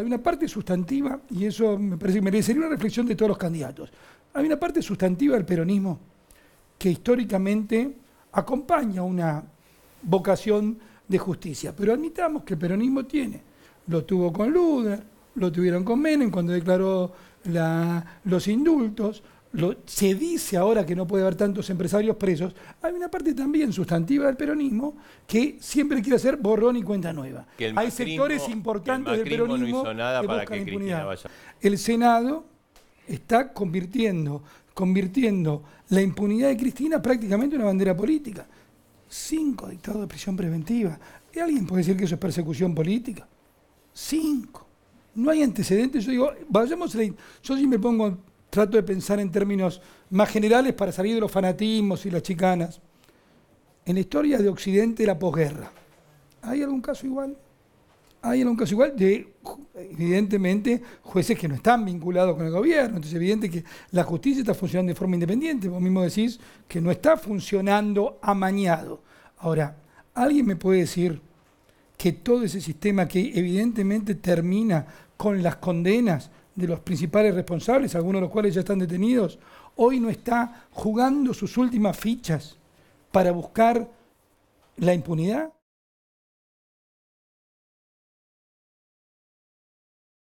hay una parte sustantiva, y eso me parece que merecería una reflexión de todos los candidatos, hay una parte sustantiva del peronismo que históricamente acompaña una vocación de justicia. Pero admitamos que el peronismo tiene, lo tuvo con Luder, lo tuvieron con Menem cuando declaró los indultos, se dice ahora que no puede haber tantos empresarios presos, hay una parte también sustantiva del peronismo que siempre quiere hacer borrón y cuenta nueva. hay sectores importantes del peronismo no nada que para buscan impunidad. El Senado está convirtiendo, convirtiendo la impunidad de Cristina prácticamente en una bandera política. Cinco dictados de prisión preventiva. ¿Y alguien puede decir que eso es persecución política? Cinco. No hay antecedentes. Yo digo, vayamos Yo sí me pongo Trato de pensar en términos más generales para salir de los fanatismos y las chicanas. En la historia de Occidente, la posguerra. ¿Hay algún caso igual? Hay algún caso igual de, evidentemente, jueces que no están vinculados con el gobierno. Entonces, evidente que la justicia está funcionando de forma independiente. Vos mismo decís que no está funcionando amañado. Ahora, ¿alguien me puede decir que todo ese sistema que evidentemente termina con las condenas de los principales responsables, algunos de los cuales ya están detenidos, hoy no está jugando sus últimas fichas para buscar la impunidad?